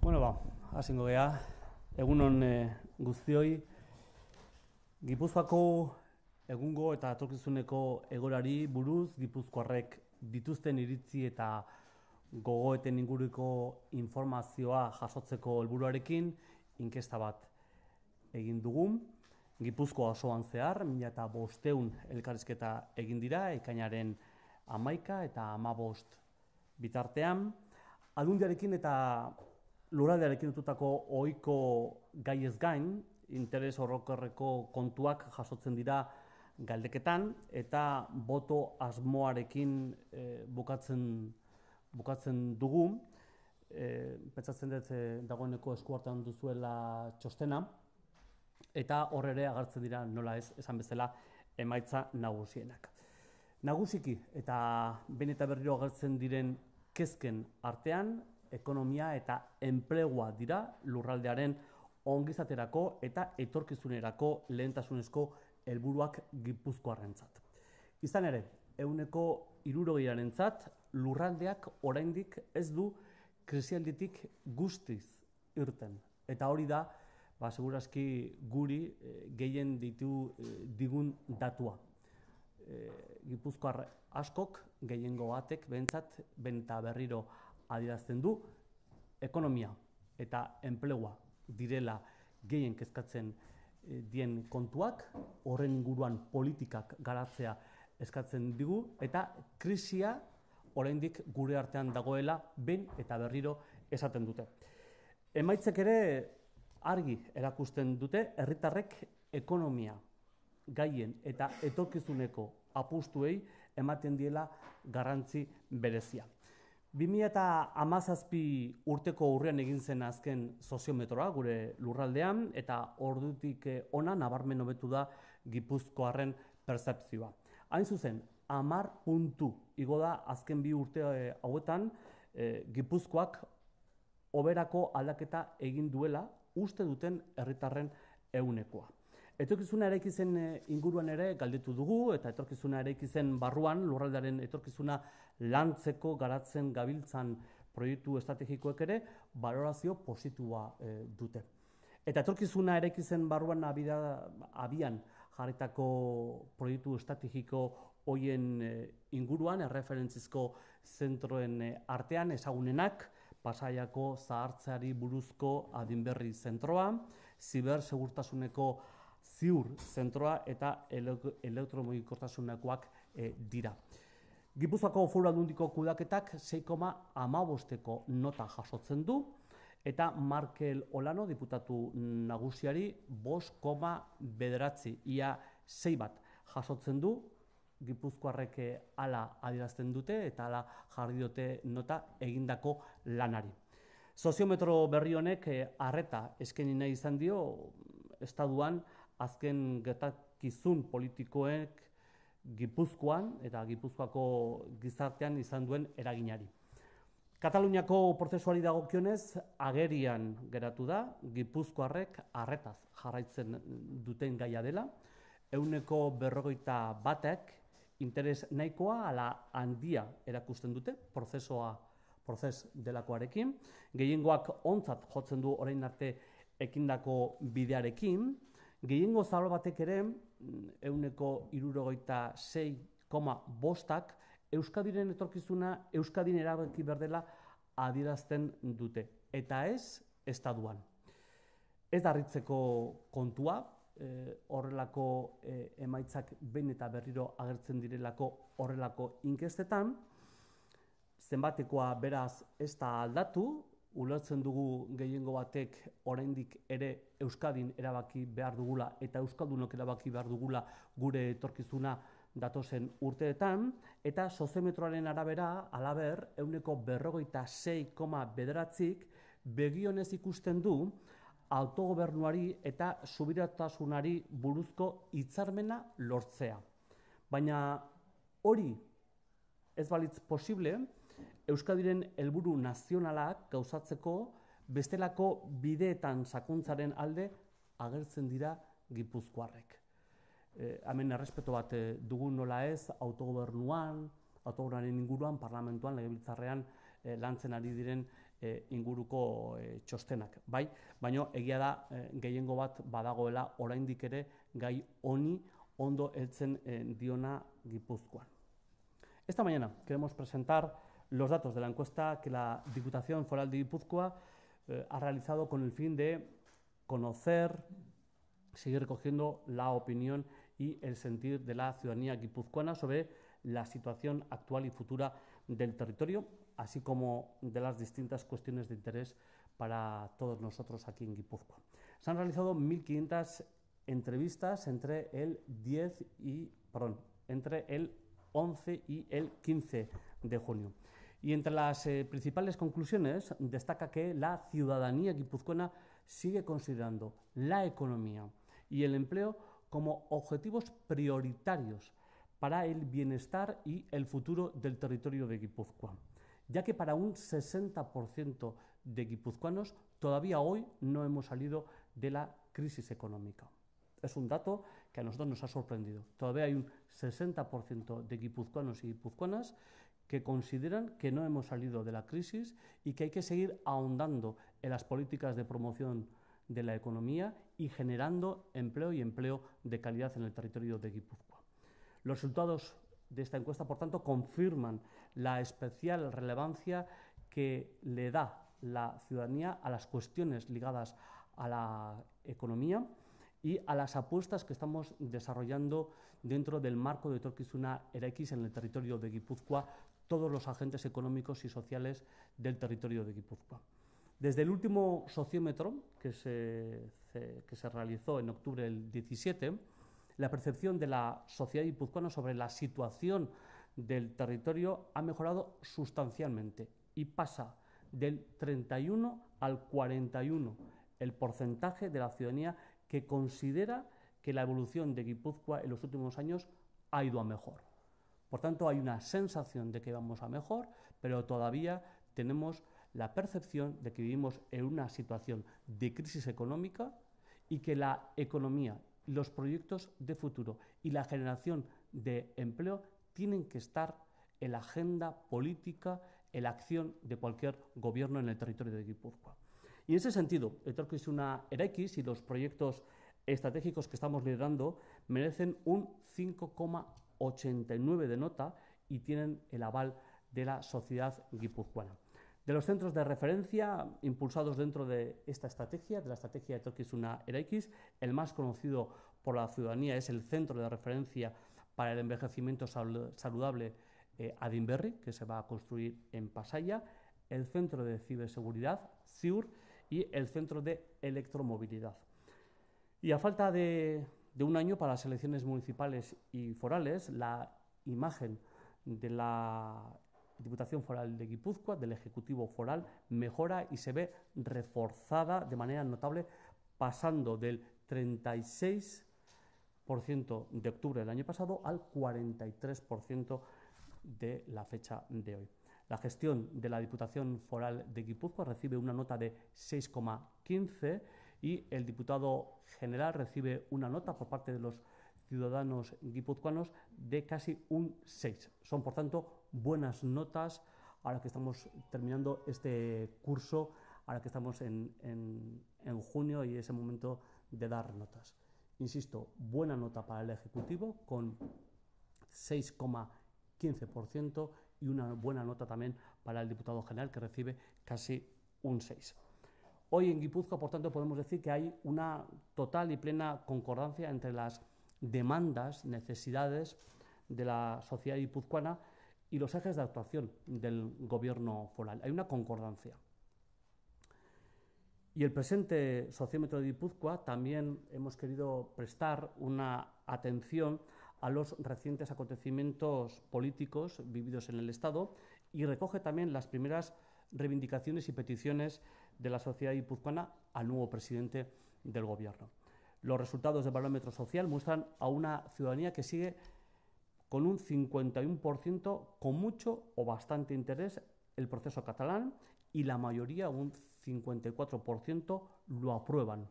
Bueno ba, hasingo gea. Egun e, guztioi Gipuzkoako egungo eta atorkizuneko egorari buruz Gipuzkoarrek dituzten iritzi eta gogoeten inguruko informazioa jasotzeko helburuarekin inkesta bat egin dugu. Gipuzkoa osoan zehar, mila eta bosteun elkarrizketa egin dira, ekainaren amaika eta amabost bitartean. Aldundiarekin eta lurraldearekin dutako ohiko gai ez gain, interes horrokerreko kontuak jasotzen dira galdeketan, eta boto asmoarekin eh, bukatzen bukatzen dugu. E, pentsatzen dut e, dagoeneko eskuartan duzuela txostena eta hor ere agartzen dira nola ez esan bezala emaitza nagusienak. Nagusiki eta ben eta berriro agertzen diren kezken artean ekonomia eta enplegua dira lurraldearen ongizaterako eta etorkizunerako lehentasunezko helburuak gipuzkoarrentzat. Izan ere, euneko irurogeiaren zat, lurraldeak oraindik ez du krisialditik guztiz irten. Eta hori da, ba, segurazki guri e, gehien ditu eh, digun datua. E, Gipuzkoar askok, gehiengo batek, bentsat, benta berriro adierazten du, ekonomia eta enplegua direla gehien kezkatzen dien kontuak, horren inguruan politikak garatzea eskatzen digu, eta krisia oraindik gure artean dagoela ben eta berriro esaten dute. Emaitzek ere argi erakusten dute herritarrek ekonomia gaien eta etorkizuneko apustuei ematen diela garrantzi berezia. eta 2017 urteko urrean egin zen azken soziometroa gure lurraldean eta ordutik eh, ona nabarmen hobetu da Gipuzkoarren pertsepzioa. Hain zuzen, amar puntu. Igo da, azken bi urte eh, hauetan, eh, gipuzkoak oberako aldaketa egin duela, uste duten herritarren ehunekoa. Etorkizuna ere ikizen eh, inguruan ere galdetu dugu, eta etorkizuna ere ikizen barruan, lurraldaren etorkizuna lantzeko garatzen gabiltzan proiektu estrategikoek ere, valorazio positua dute. Eta etorkizuna ere ikizen barruan abida, abian, jarritako proiektu estrategiko hoien eh, inguruan, erreferentzizko zentroen eh, artean, ezagunenak pasaiako zahartzeari buruzko adinberri zentroa, zibersegurtasuneko ziur zentroa eta elektromogikortasunekoak e, dira. Gipuzako foru aldundiko kudaketak 6,amabosteko nota jasotzen du, eta Markel Olano, diputatu nagusiari, 5,bederatzi, ia 6 bat jasotzen du, Gipuzkoarrek eh, hala adierazten dute eta hala jarri nota egindako lanari. Soziometro berri honek harreta eh, nahi izan dio estaduan azken gertakizun politikoek Gipuzkoan eta Gipuzkoako gizartean izan duen eraginari. Kataluniako prozesuari dagokionez agerian geratu da Gipuzkoarrek harretaz jarraitzen duten gaia dela. Euneko berrogeita batek interes nahikoa ala handia erakusten dute prozesoa prozes delakoarekin, gehiengoak ontzat jotzen du orain arte ekindako bidearekin, gehiengo zabal batek ere mm, euneko irurogeita sei koma bostak Euskadiren etorkizuna Euskadin erabaki berdela adierazten dute, eta ez estaduan. Ez darritzeko kontua, Eh, horrelako eh, emaitzak behin eta berriro agertzen direlako horrelako inkestetan, zenbatekoa beraz ez da aldatu, ulertzen dugu gehiengo batek oraindik ere Euskadin erabaki behar dugula eta Euskaldunok erabaki behar dugula gure etorkizuna datozen urteetan, eta sozemetroaren arabera, alaber, euneko berrogeita 6,5 bederatzik begionez ikusten du, autogobernuari eta subiratasunari buruzko hitzarmena lortzea. Baina hori ez balitz posible, Euskadiren helburu nazionalak gauzatzeko bestelako bideetan sakuntzaren alde agertzen dira gipuzkoarrek. E, hemen errespeto bat eh, dugun nola ez autogobernuan, autogobernuaren inguruan, parlamentuan, legebiltzarrean e, lantzen ari diren E, inguruko e, Bai, egia da e, gai ondo diona Gipuzkoan. Esta mañana queremos presentar los datos de la encuesta que la Diputación Foral de Guipúzcoa ha realizado con el fin de conocer, seguir recogiendo la opinión y el sentir de la ciudadanía guipuzcoana sobre la situación actual y futura del territorio así como de las distintas cuestiones de interés para todos nosotros aquí en Guipúzcoa. Se han realizado 1.500 entrevistas entre el 10 y, perdón, entre el 11 y el 15 de junio. Y entre las eh, principales conclusiones destaca que la ciudadanía guipuzcoana sigue considerando la economía y el empleo como objetivos prioritarios para el bienestar y el futuro del territorio de Guipúzcoa ya que para un 60% de guipuzcoanos todavía hoy no hemos salido de la crisis económica. Es un dato que a nosotros nos ha sorprendido. Todavía hay un 60% de guipuzcoanos y guipuzcoanas que consideran que no hemos salido de la crisis y que hay que seguir ahondando en las políticas de promoción de la economía y generando empleo y empleo de calidad en el territorio de Guipúzcoa. Los resultados de esta encuesta, por tanto, confirman la especial relevancia que le da la ciudadanía a las cuestiones ligadas a la economía y a las apuestas que estamos desarrollando dentro del marco de Torquizuna Erex en el territorio de Guipúzcoa, todos los agentes económicos y sociales del territorio de Guipúzcoa. Desde el último sociómetro que se, que se realizó en octubre del 17, la percepción de la sociedad guipuzcoana sobre la situación del territorio ha mejorado sustancialmente y pasa del 31 al 41 el porcentaje de la ciudadanía que considera que la evolución de Guipúzcoa en los últimos años ha ido a mejor. Por tanto, hay una sensación de que vamos a mejor, pero todavía tenemos la percepción de que vivimos en una situación de crisis económica y que la economía, los proyectos de futuro y la generación de empleo tienen que estar en la agenda política, en la acción de cualquier gobierno en el territorio de Guipúzcoa. Y en ese sentido, el Torque es una y los proyectos estratégicos que estamos liderando merecen un 5,89 de nota y tienen el aval de la sociedad guipuzcoana. De los centros de referencia impulsados dentro de esta estrategia, de la estrategia de Torquis una el más conocido por la ciudadanía es el Centro de Referencia para el envejecimiento saludable a eh, que se va a construir en Pasaya, el Centro de Ciberseguridad, CIUR, y el Centro de Electromovilidad. Y a falta de, de un año para las elecciones municipales y forales, la imagen de la Diputación Foral de Guipúzcoa, del Ejecutivo Foral, mejora y se ve reforzada de manera notable, pasando del 36 de octubre del año pasado al 43% de la fecha de hoy. La gestión de la Diputación Foral de Guipúzcoa recibe una nota de 6,15 y el diputado general recibe una nota por parte de los ciudadanos guipuzcoanos de casi un 6. Son, por tanto, buenas notas ahora que estamos terminando este curso, ahora que estamos en, en, en junio y es el momento de dar notas. Insisto, buena nota para el Ejecutivo con 6,15% y una buena nota también para el diputado general que recibe casi un 6%. Hoy en Guipúzcoa, por tanto, podemos decir que hay una total y plena concordancia entre las demandas, necesidades de la sociedad guipuzcoana y los ejes de actuación del gobierno foral. Hay una concordancia. Y el presente sociómetro de Guipúzcoa también hemos querido prestar una atención a los recientes acontecimientos políticos vividos en el Estado y recoge también las primeras reivindicaciones y peticiones de la sociedad guipuzcoana al nuevo presidente del Gobierno. Los resultados del barómetro social muestran a una ciudadanía que sigue con un 51% con mucho o bastante interés el proceso catalán y la mayoría, un 54%, lo aprueban,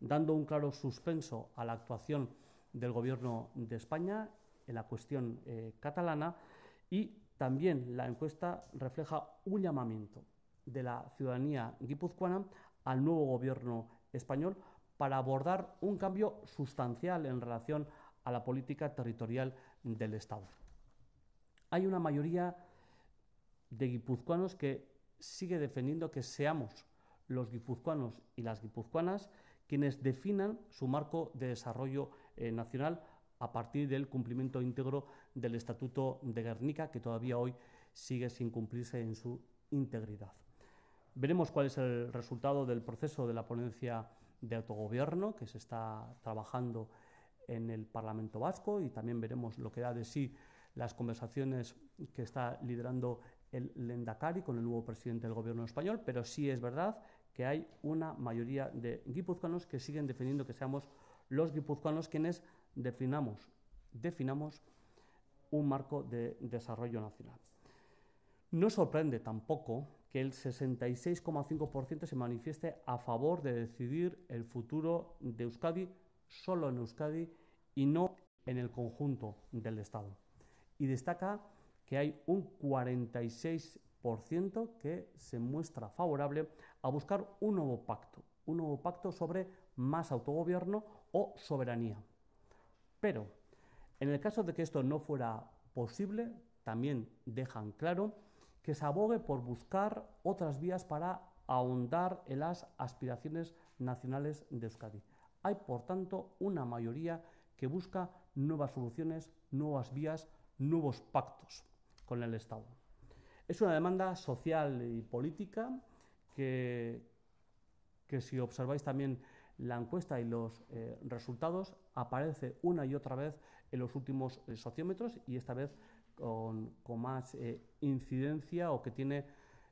dando un claro suspenso a la actuación del Gobierno de España en la cuestión eh, catalana y también la encuesta refleja un llamamiento de la ciudadanía guipuzcoana al nuevo Gobierno español para abordar un cambio sustancial en relación a la política territorial del Estado. Hay una mayoría de guipuzcoanos que sigue defendiendo que seamos los guipuzcoanos y las guipuzcoanas quienes definan su marco de desarrollo eh, nacional a partir del cumplimiento íntegro del Estatuto de Guernica, que todavía hoy sigue sin cumplirse en su integridad. Veremos cuál es el resultado del proceso de la ponencia de autogobierno que se está trabajando en el Parlamento Vasco y también veremos lo que da de sí las conversaciones que está liderando el Lendakari, con el nuevo presidente del gobierno español, pero sí es verdad que hay una mayoría de guipuzcoanos que siguen defendiendo que seamos los guipuzcoanos quienes definamos, definamos un marco de desarrollo nacional. No sorprende tampoco que el 66,5% se manifieste a favor de decidir el futuro de Euskadi solo en Euskadi y no en el conjunto del Estado. Y destaca que hay un 46% que se muestra favorable a buscar un nuevo pacto, un nuevo pacto sobre más autogobierno o soberanía. Pero, en el caso de que esto no fuera posible, también dejan claro que se abogue por buscar otras vías para ahondar en las aspiraciones nacionales de Euskadi. Hay, por tanto, una mayoría que busca nuevas soluciones, nuevas vías, nuevos pactos con el Estado. Es una demanda social y política que, que si observáis también la encuesta y los eh, resultados aparece una y otra vez en los últimos eh, sociómetros y esta vez con, más eh, incidencia o que tiene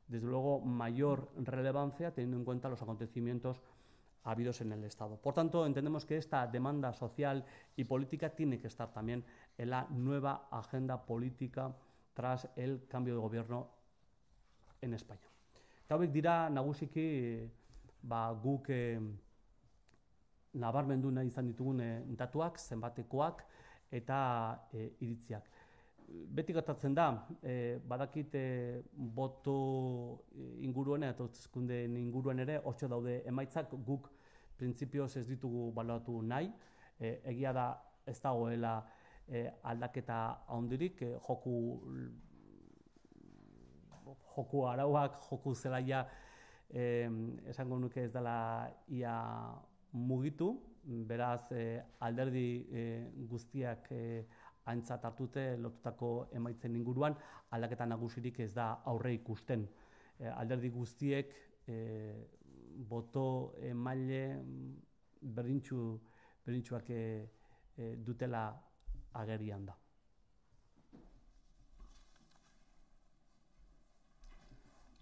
desde luego mayor relevancia teniendo en cuenta los acontecimientos habidos en el Estado. Por tanto, entendemos que esta demanda social y política tiene que estar también en la nueva agenda política tras el cambio de gobierno en España. Eta dira nagusiki ba, guk nabarmendu nahi izan ditugun eh, datuak, zenbatekoak eta eh, iritziak. Beti gatatzen da, e, badakit e, boto inguruen eta otzkunden inguruen ere, hortxe daude emaitzak guk printzipioz ez ditugu baluatu nahi, egia da ez dagoela Eh, aldaketa hondurik eh, joku joku arauak, joku zelaia esango nuke ez dela ia mugitu, beraz eh, alderdi guztiak antzat hartute lotutako emaitzen inguruan, aldaketa nagusirik ez da aurre ikusten. Alderdi guztiek boto emaile mm, berdintxu berdintxuak dutela agerian da.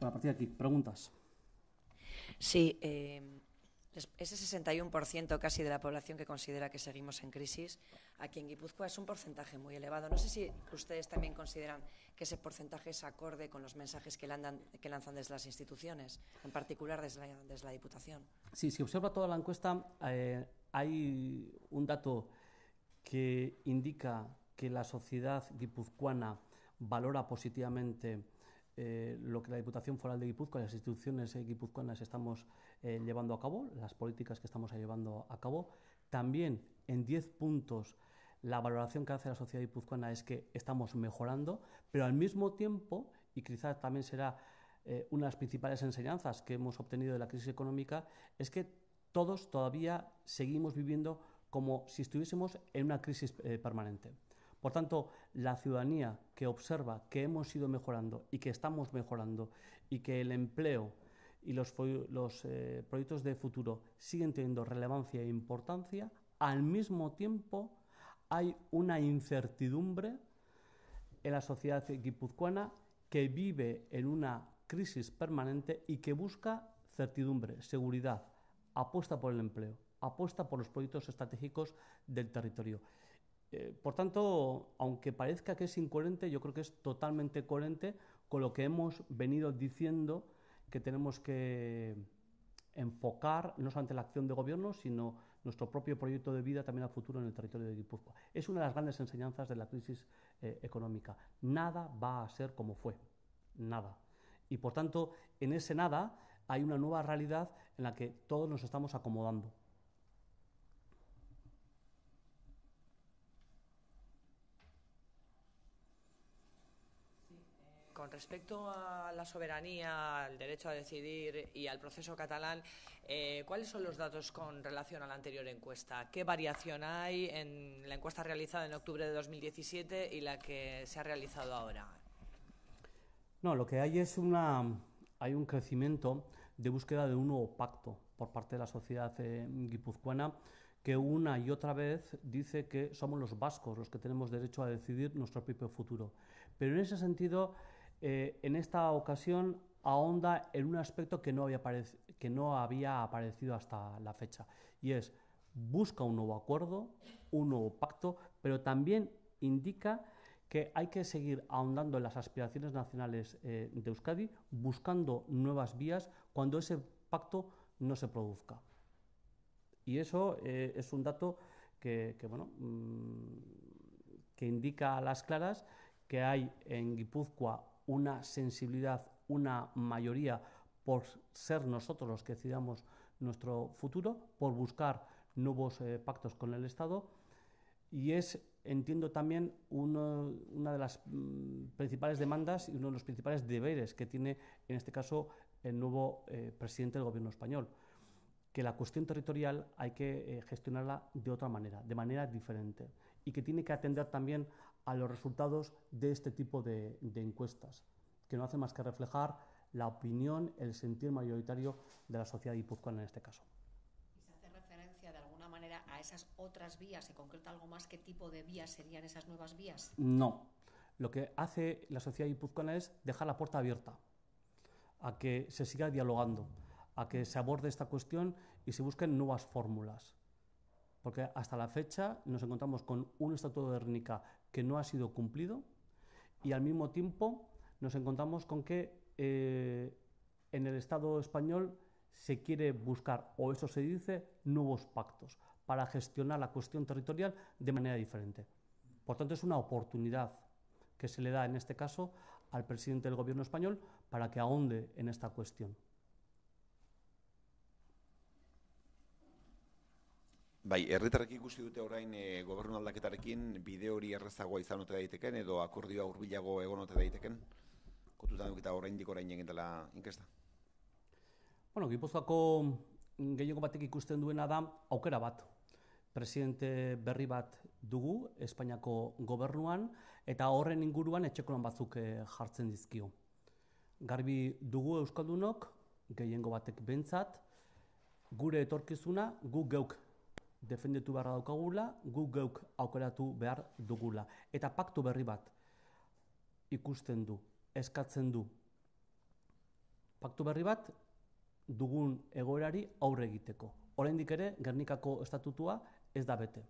a partir de aquí, preguntas. Sí, eh, ese 61% casi de la población que considera que seguimos en crisis, aquí en Guipúzcoa es un porcentaje muy elevado. No sé si ustedes también consideran que ese porcentaje es acorde con los mensajes que, que lanzan desde las instituciones, en particular desde la, Diputación. Sí, si observa toda la encuesta, eh, hay un dato que indica que la sociedad guipuzcoana valora positivamente eh, lo que la Diputación Foral de Guipúzcoa y las instituciones eh, guipuzcoanas estamos eh, llevando a cabo, las políticas que estamos llevando a cabo. También en diez puntos la valoración que hace la sociedad guipuzcoana es que estamos mejorando, pero al mismo tiempo, y quizás también será una de las principales enseñanzas que hemos obtenido de la crisis económica, es que todos todavía seguimos viviendo como si estuviésemos en una crisis eh, permanente. Por tanto, la ciudadanía que observa que hemos ido mejorando y que estamos mejorando y que el empleo y los, eh, proyectos de futuro siguen teniendo relevancia e importancia, al mismo tiempo hay una incertidumbre en la sociedad guipuzcoana que vive en una crisis permanente y que busca certidumbre, seguridad, apuesta por el empleo apuesta por los proyectos estratégicos del territorio. Eh, por tanto, aunque parezca que es incoherente, yo creo que es totalmente coherente con lo que hemos venido diciendo que tenemos que enfocar no solamente la acción de gobierno, sino nuestro propio proyecto de vida también al futuro en el territorio de Guipúzcoa. Es una de las grandes enseñanzas de la crisis eh, económica. Nada va a ser como fue, nada. Y por tanto, en ese nada hay una nueva realidad en la que todos nos estamos acomodando. con respecto a la soberanía, al derecho a decidir y al proceso catalán, eh, ¿cuáles son los datos con relación a la anterior encuesta? ¿Qué variación hay en la encuesta realizada en octubre de 2017 y la que se ha realizado ahora? No, lo que hay es una, hay un crecimiento de búsqueda de un nuevo pacto por parte de la sociedad eh, guipuzcoana que una y otra vez dice que somos los vascos los que tenemos derecho a decidir nuestro propio futuro. Pero en ese sentido eh, en esta ocasión ahonda en un aspecto que no, había que no había aparecido hasta la fecha, y es busca un nuevo acuerdo, un nuevo pacto, pero también indica que hay que seguir ahondando en las aspiraciones nacionales eh, de Euskadi, buscando nuevas vías cuando ese pacto no se produzca. Y eso eh, es un dato que, bueno, mm, que indica a las claras que hay en Guipúzcoa una sensibilidad, una mayoría por ser nosotros los que decidamos nuestro futuro, por buscar nuevos eh, pactos con el Estado y es, entiendo también, una de las mm, principales demandas y uno de los principales deberes que tiene, en este caso, el nuevo eh, presidente del Gobierno español, que la cuestión territorial hay que eh, gestionarla de otra manera, de manera diferente, y que tiene que atender también a los resultados de este tipo de, encuestas, que no hace más que reflejar la opinión, el sentir mayoritario de la sociedad guipuzcoana en este caso. ¿Y se hace referencia de alguna manera a esas otras vías? ¿Se concreta algo más? ¿Qué tipo de vías serían esas nuevas vías? No. Lo que hace la sociedad guipuzcoana es dejar la puerta abierta a que se siga dialogando, a que se aborde esta cuestión y se busquen nuevas fórmulas. Porque hasta la fecha nos encontramos con un Estatuto de Guernica que no ha sido cumplido y al mismo tiempo nos encontramos con que eh, en el Estado español se quiere buscar, o eso se dice, nuevos pactos para gestionar la cuestión territorial de manera diferente. Por tanto, es una oportunidad que se le da en este caso al presidente del Gobierno español para que ahonde en esta cuestión. Bai, erretarrak ikusi dute orain e, gobernu aldaketarekin bide hori errezagoa izan ote daiteken edo akordioa hurbilago egon ote daiteken? Kotuta dukita orain dik orain egin dela inkesta? Bueno, Gipuzkoako gehiago batek ikusten duena da aukera bat. Presidente berri bat dugu Espainiako gobernuan eta horren inguruan etxekolan batzuk eh, jartzen dizkio. Garbi dugu Euskaldunok, gehiengo batek bentzat, gure etorkizuna gu geuk defendetu behar daukagula, gu geuk aukeratu behar dugula. Eta paktu berri bat ikusten du, eskatzen du. Paktu berri bat dugun egoerari aurre egiteko. Oraindik ere, Gernikako estatutua ez da bete.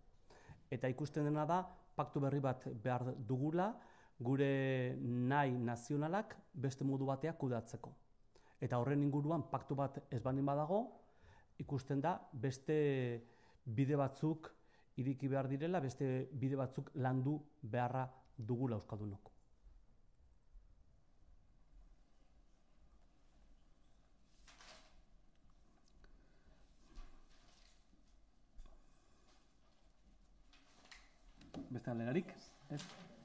Eta ikusten dena da, paktu berri bat behar dugula, gure nahi nazionalak beste modu batea kudatzeko. Eta horren inguruan paktu bat ez badago, ikusten da beste bide batzuk iriki behar direla, beste bide batzuk landu beharra dugula Euskaldunok. Bertalegarik, ez?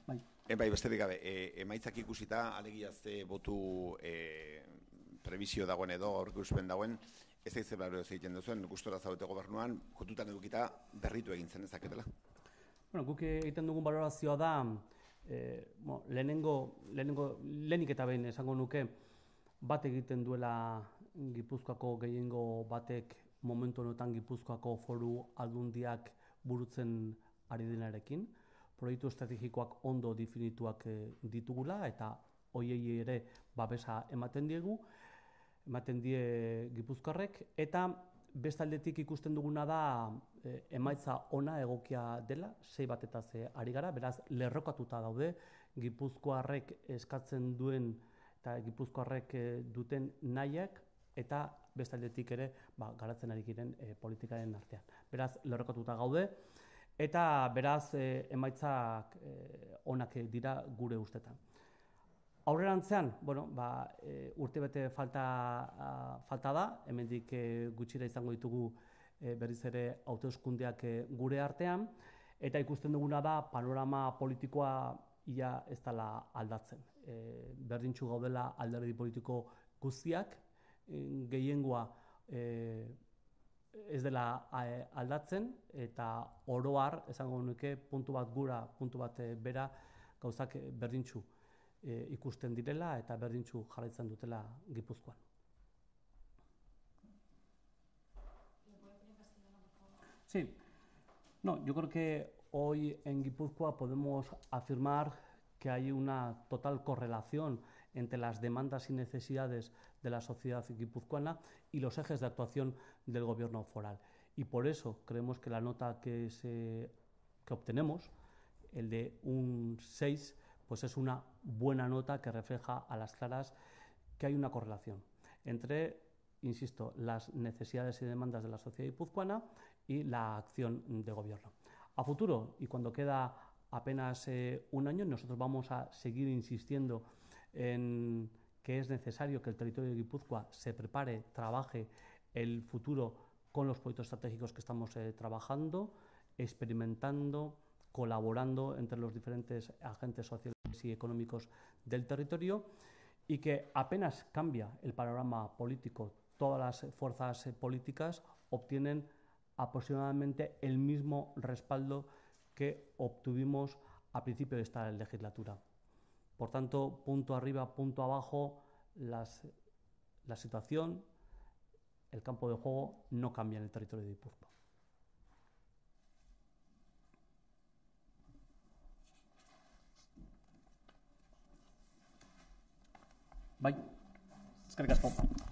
Bai. E, bai, beste dikabe, e, eh, emaitzak ikusita, alegiazte botu e, eh, prebizio dagoen edo, aurkuzpen dagoen, ez daiz zer ez egiten duzuen, gustora zaudete gobernuan, kontutan edukita berritu egin zen ezaketela. Bueno, guk egiten dugun balorazioa da, e, eh, bon, lehenengo, lehenengo, lehenik eta behin esango nuke, bat egiten duela Gipuzkoako gehiengo batek momentu honetan Gipuzkoako foru aldundiak burutzen ari denarekin. Proiektu estrategikoak ondo definituak eh, ditugula eta hoiei ere babesa ematen diegu ematen die gipuzkarrek, eta bestaldetik ikusten duguna da eh, emaitza ona egokia dela, sei bat eta ze ari gara, beraz lerrokatuta daude gipuzkoarrek eskatzen duen eta gipuzkoarrek eh, duten nahiak eta bestaldetik ere ba, garatzen ari giren eh, politikaren artean. Beraz lerrokatuta gaude eta beraz emaitzak onak dira gure ustetan. Aurrerantzean, bueno, ba, e, urte bete falta, falta da, hemendik eh, gutxira izango ditugu e, berriz ere autoskundeak gure artean, eta ikusten duguna da panorama politikoa ia ez dela aldatzen. E, berdintxu gaudela alderdi politiko guztiak, gehiengoa e, ez dela aldatzen, eta oroar, esango nuke, puntu bat gura, puntu bat bera, gauzak berdintxu. e, ikusten direla eta berdintzu jarraitzen dutela Gipuzkoan. Sí, no, yo creo que hoy en Guipúzcoa podemos afirmar que hay una total correlación entre las demandas y necesidades de la sociedad guipuzcoana y los ejes de actuación del gobierno foral. Y por eso creemos que la nota que, se, que obtenemos, el de un 6, pues es una buena nota que refleja a las claras que hay una correlación entre, insisto, las necesidades y demandas de la sociedad guipuzcoana y la acción de gobierno. A futuro, y cuando queda apenas eh, un año, nosotros vamos a seguir insistiendo en que es necesario que el territorio de se prepare, trabaje el futuro con los proyectos estratégicos que estamos eh, trabajando, experimentando, colaborando entre los diferentes agentes sociales y económicos del territorio y que apenas cambia el panorama político. Todas las fuerzas eh, políticas obtienen aproximadamente el mismo respaldo que obtuvimos a principio de esta legislatura. Por tanto, punto arriba, punto abajo, la situación, el campo de juego no cambia en el territorio de Guipúzcoa. Bye. Eskerrik asko.